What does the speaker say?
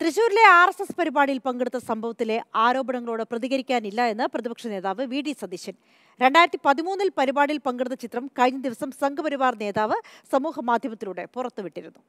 തൃശൂരിലെ R S S പരിപാടിയിൽ പങ്കെടുത്ത സംഭവത്തിലെ ആരോപണങ്ങളോട് പ്രതികരിക്കാനില്ല എന്ന് പ്രതിപക്ഷ നേതാവ് വി ഡി സതീശൻ രണ്ടായിരത്തി പതിമൂന്നിൽ പരിപാടിയിൽ പങ്കെടുത്ത ചിത്രം കഴിഞ്ഞ ദിവസം സംഘപരിവാർ നേതാവ് സമൂഹ മാധ്യമത്തിലൂടെ പുറത്തുവിട്ടിരുന്നു